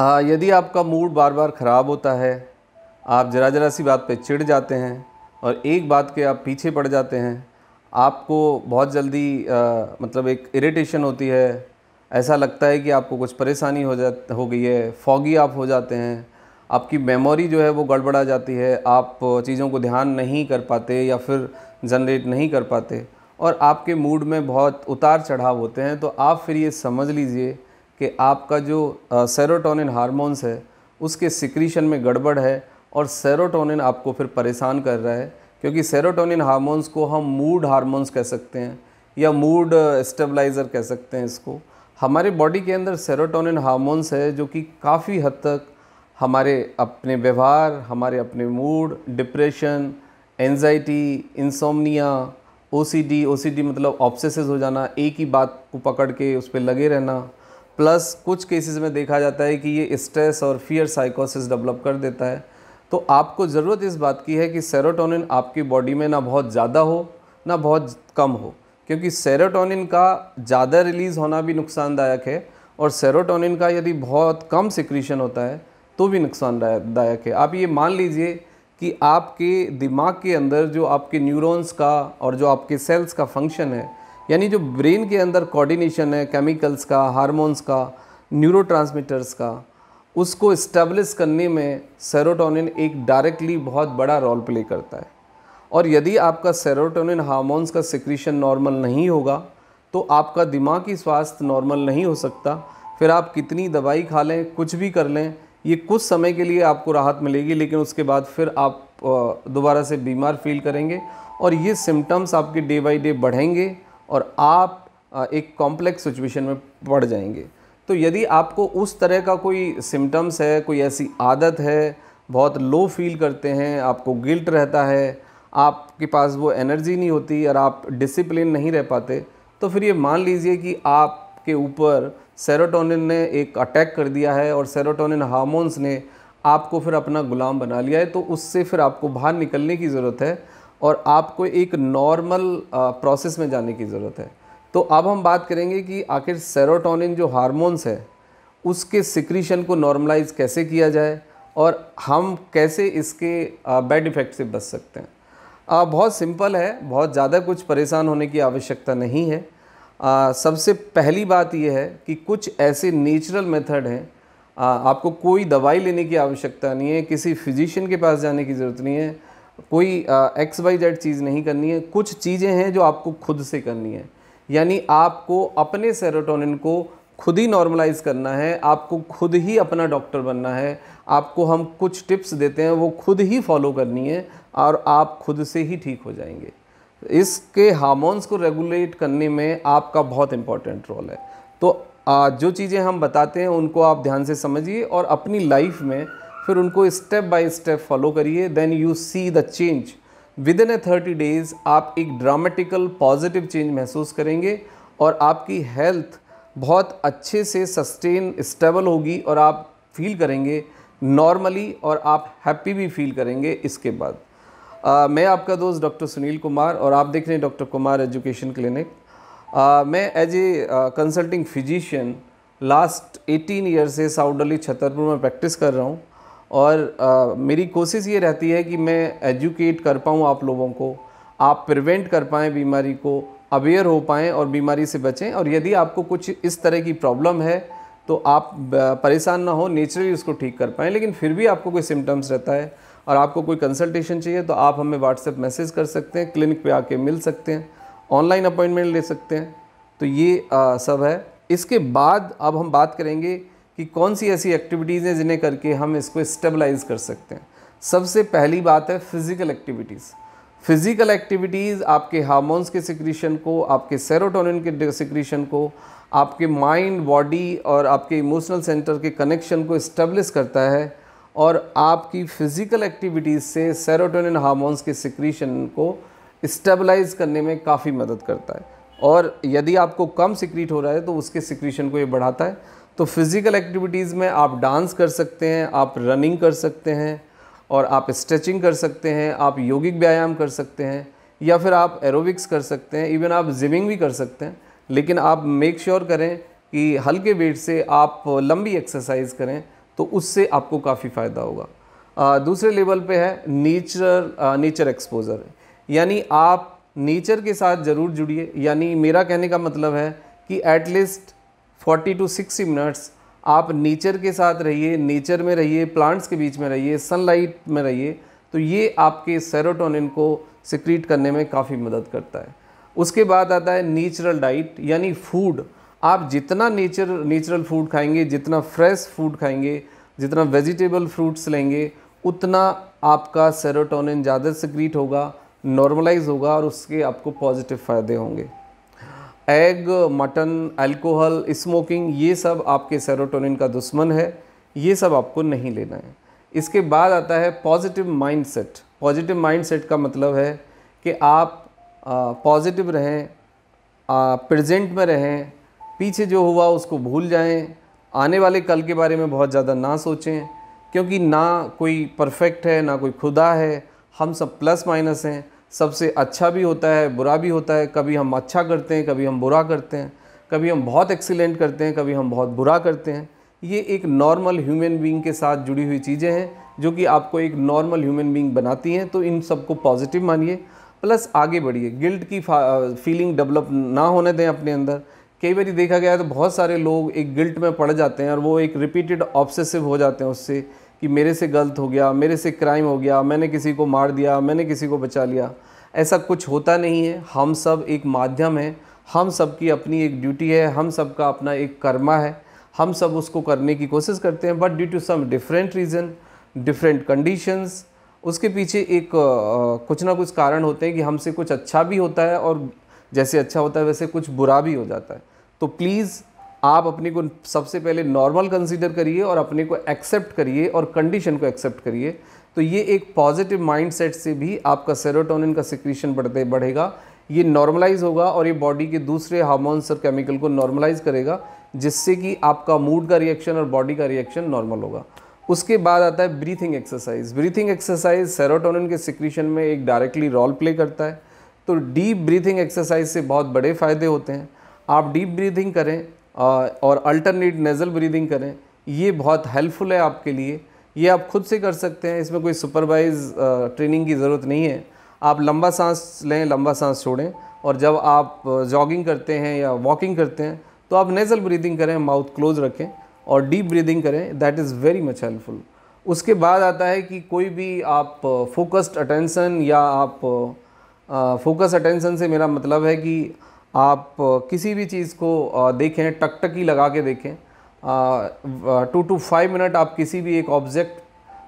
आ, यदि आपका मूड बार बार ख़राब होता है आप ज़रा ज़रा सी बात पे चिढ़ जाते हैं और एक बात के आप पीछे पड़ जाते हैं आपको बहुत जल्दी आ, मतलब एक इरिटेशन होती है ऐसा लगता है कि आपको कुछ परेशानी हो जा हो गई है फॉगी आप हो जाते हैं आपकी मेमोरी जो है वो गड़बड़ा जाती है आप चीज़ों को ध्यान नहीं कर पाते या फिर जनरेट नहीं कर पाते और आपके मूड में बहुत उतार चढ़ाव होते हैं तो आप फिर ये समझ लीजिए कि आपका जो सेरोटोनिन हारमोन्स है उसके सिक्रीशन में गड़बड़ है और सेरोटोनिन आपको फिर परेशान कर रहा है क्योंकि सेरोटोनिन हारमोन्स को हम मूड हारमोन्स कह सकते हैं या मूड स्टेबलाइज़र कह सकते हैं इसको हमारे बॉडी के अंदर सेरोटोनिन हारमोन्स है जो कि काफ़ी हद तक हमारे अपने व्यवहार हमारे अपने mood depression anxiety insomnia O C D मतलब ऑब्सेसिव हो जाना एक ही बात को पकड़ के उस पर लगे रहना प्लस कुछ केसेस में देखा जाता है कि ये स्ट्रेस और फियर साइकोसिस डेवलप कर देता है तो आपको ज़रूरत इस बात की है कि सेरोटोनिन आपकी बॉडी में ना बहुत ज़्यादा हो ना बहुत कम हो क्योंकि सेरोटोनिन का ज़्यादा रिलीज़ होना भी नुकसानदायक है और सेरोटोनिन का यदि बहुत कम सिक्रीशन होता है तो भी नुकसानदायक है आप ये मान लीजिए कि आपके दिमाग के अंदर जो आपके न्यूरॉन्स का और जो आपके सेल्स का फंक्शन है यानी जो ब्रेन के अंदर कोऑर्डिनेशन है केमिकल्स का हार्मोन्स का न्यूरो का उसको इस्टेब्लिश करने में सेरोटोनिन एक डायरेक्टली बहुत बड़ा रोल प्ले करता है और यदि आपका सेरोटोनिन हार्मोन्स का सिक्रीशन नॉर्मल नहीं होगा तो आपका दिमागी स्वास्थ्य नॉर्मल नहीं हो सकता फिर आप कितनी दवाई खा लें कुछ भी कर लें ये कुछ समय के लिए आपको राहत मिलेगी लेकिन उसके बाद फिर आप दोबारा से बीमार फील करेंगे और ये सिम्टम्स आपके डे बाई डे बढ़ेंगे और आप एक कॉम्प्लेक्स सिचुएशन में पड़ जाएंगे तो यदि आपको उस तरह का कोई सिम्टम्स है कोई ऐसी आदत है बहुत लो फील करते हैं आपको गिल्ट रहता है आपके पास वो एनर्जी नहीं होती और आप डिसिप्लिन नहीं रह पाते तो फिर ये मान लीजिए कि आपके ऊपर सेरोटोनिन ने एक अटैक कर दिया है और सेरोटोनिन हार्मोन्स ने आपको फिर अपना गुलाम बना लिया है तो उससे फिर आपको बाहर निकलने की ज़रूरत है और आपको एक नॉर्मल प्रोसेस uh, में जाने की ज़रूरत है तो अब हम बात करेंगे कि आखिर सेरोटोनिन जो हार्मोन्स है उसके सिक्रीशन को नॉर्मलाइज कैसे किया जाए और हम कैसे इसके बैड uh, इफ़ेक्ट से बच सकते हैं आ, uh, बहुत सिंपल है बहुत ज़्यादा कुछ परेशान होने की आवश्यकता नहीं है आ, सबसे पहली बात यह है कि कुछ ऐसे नेचुरल मेथड हैं आपको कोई दवाई लेने की आवश्यकता नहीं है किसी फिजिशियन के पास जाने की ज़रूरत नहीं है कोई एक्स वाई जेड चीज़ नहीं करनी है कुछ चीज़ें हैं जो आपको खुद से करनी है यानी आपको अपने सेरोटोनिन को खुद ही नॉर्मलाइज करना है आपको खुद ही अपना डॉक्टर बनना है आपको हम कुछ टिप्स देते हैं वो खुद ही फॉलो करनी है और आप खुद से ही ठीक हो जाएंगे इसके हार्मोन्स को रेगुलेट करने में आपका बहुत इम्पॉर्टेंट रोल है तो जो चीज़ें हम बताते हैं उनको आप ध्यान से समझिए और अपनी लाइफ में फिर उनको स्टेप बाय स्टेप फॉलो करिए then you see the change within a thirty days आप एक ड्रामेटिकल पॉजिटिव चेंज महसूस करेंगे और आपकी हेल्थ बहुत अच्छे से सस्टेन स्टेबल होगी और आप फील करेंगे नॉर्मली और आप हैप्पी भी फील करेंगे इसके बाद आ, मैं आपका दोस्त डॉक्टर सुनील कुमार और आप देख रहे हैं डॉक्टर कुमार एजुकेशन क्लिनिक मैं as a consulting physician last 18 year से साउडली छतरपुर में प्रैक्टिस कर रहा हूँ और आ, मेरी कोशिश ये रहती है कि मैं एजुकेट कर पाऊँ आप लोगों को आप प्रिवेंट कर पाएँ बीमारी को अवेयर हो पाएँ और बीमारी से बचें और यदि आपको कुछ इस तरह की प्रॉब्लम है तो आप परेशान ना हो नेचुरली उसको ठीक कर पाएँ लेकिन फिर भी आपको कोई सिम्टम्स रहता है और आपको कोई कंसल्टेशन चाहिए तो आप हमें व्हाट्सएप मैसेज कर सकते हैं क्लिनिक पे आके मिल सकते हैं ऑनलाइन अपॉइंटमेंट ले सकते हैं तो ये आ, सब है इसके बाद अब हम बात करेंगे कि कौन सी ऐसी एक्टिविटीज़ हैं जिन्हें करके हम इसको स्टेबलाइज कर सकते हैं सबसे पहली बात है फिज़िकल एक्टिविटीज़ फिज़िकल एक्टिविटीज़ आपके हार्मोन्स के सिक्रीशन को आपके सेरोटोनिन के सिक्रीशन को आपके माइंड बॉडी और आपके इमोशनल सेंटर के कनेक्शन को इस्टेब्लिश करता है और आपकी फ़िज़िकल एक्टिविटीज़ से सेरोटोनिन हार्मोन्स के सिक्रीशन को स्टेबलाइज करने में काफ़ी मदद करता है और यदि आपको कम सिक्रीट हो रहा है तो उसके सिक्रीशन को ये बढ़ाता है तो फिज़िकल एक्टिविटीज़ में आप डांस कर सकते हैं आप रनिंग कर सकते हैं और आप स्ट्रेचिंग कर सकते हैं आप योगिक व्यायाम कर सकते हैं या फिर आप एरोबिक्स कर सकते हैं इवन आप जिमिंग भी कर सकते हैं लेकिन आप मेक श्योर sure करें कि हल्के वेट से आप लंबी एक्सरसाइज करें तो उससे आपको काफ़ी फ़ायदा होगा आ, दूसरे लेवल पे है नेचर नेचर एक्सपोज़र यानी आप नेचर के साथ ज़रूर जुड़िए यानी मेरा कहने का मतलब है कि एटलीस्ट 40 टू 60 मिनट्स आप नेचर के साथ रहिए नेचर में रहिए प्लांट्स के बीच में रहिए सनलाइट में रहिए तो ये आपके सेरोटोनिन को सिक्रीट करने में काफ़ी मदद करता है उसके बाद आता है नेचुरल डाइट यानी फूड आप जितना नेचर नेचुरल फूड खाएंगे जितना फ्रेश फूड खाएंगे जितना वेजिटेबल फ्रूट्स लेंगे उतना आपका सेरोटोनिन ज़्यादा सिक्रीट होगा नॉर्मलाइज होगा और उसके आपको पॉजिटिव फ़ायदे होंगे एग मटन अल्कोहल स्मोकिंग ये सब आपके सेरोटोनिन का दुश्मन है ये सब आपको नहीं लेना है इसके बाद आता है पॉजिटिव माइंडसेट पॉजिटिव माइंडसेट का मतलब है कि आप पॉजिटिव रहें प्रेजेंट में रहें पीछे जो हुआ उसको भूल जाएं आने वाले कल के बारे में बहुत ज़्यादा ना सोचें क्योंकि ना कोई परफेक्ट है ना कोई खुदा है हम सब प्लस माइनस हैं सबसे अच्छा भी होता है बुरा भी होता है कभी हम अच्छा करते हैं कभी हम बुरा करते हैं कभी हम बहुत एक्सीलेंट करते हैं कभी हम बहुत बुरा करते हैं ये एक नॉर्मल ह्यूमन बीइंग के साथ जुड़ी हुई चीज़ें हैं जो कि आपको एक नॉर्मल ह्यूमन बीइंग बनाती हैं तो इन सबको पॉजिटिव मानिए प्लस आगे बढ़िए गिल्ट की फीलिंग डेवलप ना होने दें अपने अंदर कई बार देखा गया है तो बहुत सारे लोग एक गिल्ट में पड़ जाते हैं और वो एक रिपीटेड ऑब्सेसिव हो जाते हैं उससे कि मेरे से गलत हो गया मेरे से क्राइम हो गया मैंने किसी को मार दिया मैंने किसी को बचा लिया ऐसा कुछ होता नहीं है हम सब एक माध्यम है हम सब की अपनी एक ड्यूटी है हम सब का अपना एक कर्मा है हम सब उसको करने की कोशिश करते हैं but due to some different reason different conditions उसके पीछे एक कुछ ना कुछ कारण होते हैं कि हमसे कुछ अच्छा भी होता है और जैसे अच्छा होता है वैसे कुछ बुरा भी हो जाता है तो प्लीज़ आप अपने को सबसे पहले नॉर्मल कंसीडर करिए और अपने को एक्सेप्ट करिए और कंडीशन को एक्सेप्ट करिए तो ये एक पॉजिटिव माइंडसेट से भी आपका सेरोटोनिन का सिक्रीशन बढ़ते बढ़ेगा ये नॉर्मलाइज होगा और ये बॉडी के दूसरे हार्मोन्स और केमिकल को नॉर्मलाइज करेगा जिससे कि आपका मूड का रिएक्शन और बॉडी का रिएक्शन नॉर्मल होगा उसके बाद आता है breathing exercise breathing exercise serotonin के सिक्रीशन में एक डायरेक्टली रोल प्ले करता है तो डीप ब्रीथिंग एक्सरसाइज से बहुत बड़े फ़ायदे होते हैं आप डीप ब्रीथिंग करें और अल्टरनेट नेज़ल ब्रीदिंग करें ये बहुत हेल्पफुल है आपके लिए ये आप खुद से कर सकते हैं इसमें कोई सुपरवाइज ट्रेनिंग की ज़रूरत नहीं है आप लंबा सांस लें लंबा सांस छोड़ें और जब आप जॉगिंग करते हैं या वॉकिंग करते हैं तो आप नेज़ल ब्रीदिंग करें माउथ क्लोज रखें और डीप ब्रीदिंग करें that is very much helpful उसके बाद आता है कि कोई भी आप फोकस्ड अटेंसन या आप फोकस अटेंसन से मेरा मतलब है कि आप किसी भी चीज़ को देखें टकटकी लगा के देखें टू टू फाइव मिनट आप किसी भी एक ऑब्जेक्ट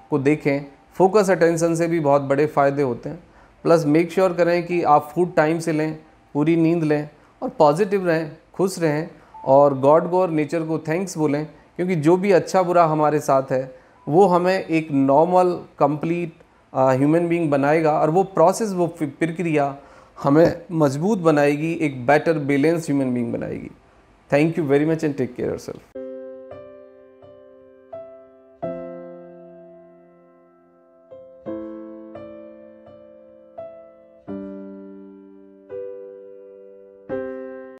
को देखें फोकस अटेंशन से भी बहुत बड़े फ़ायदे होते हैं प्लस मेक श्योर sure करें कि आप फूड टाइम से लें पूरी नींद लें और पॉजिटिव रहें खुश रहें और गॉड गो और नेचर को थैंक्स बोलें क्योंकि जो भी अच्छा बुरा हमारे साथ है वो हमें एक नॉर्मल कंप्लीट ह्यूमन बीइंग बनाएगा और वो प्रोसेस वो प्रक्रिया हमें मजबूत बनाएगी एक बेटर बैलेंस ह्यूमन बींग बनाएगी thank you very much and take care self